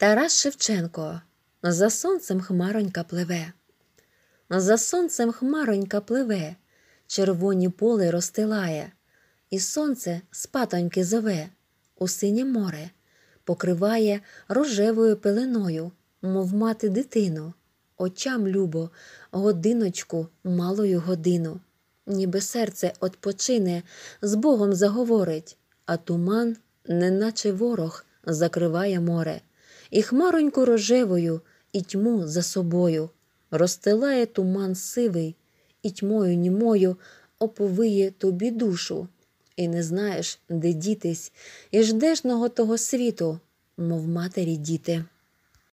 Тарас Шевченко, за сонцем хмаронька пливе. За сонцем хмаронька пливе, червоні поле розстилає, і сонце з патоньки зове, у синє море, покриває рожевою пеленою, мов мати дитину, очам любо, годиночку, малою годину, ніби серце отпочине, з Богом заговорить, а туман, неначе ворог, закриває море і хмароньку рожевою, і тьму за собою, розстилає туман сивий, і тьмою, німою оповиє тобі душу, і не знаєш, де дітись, і ждеш того світу, мов матері діти.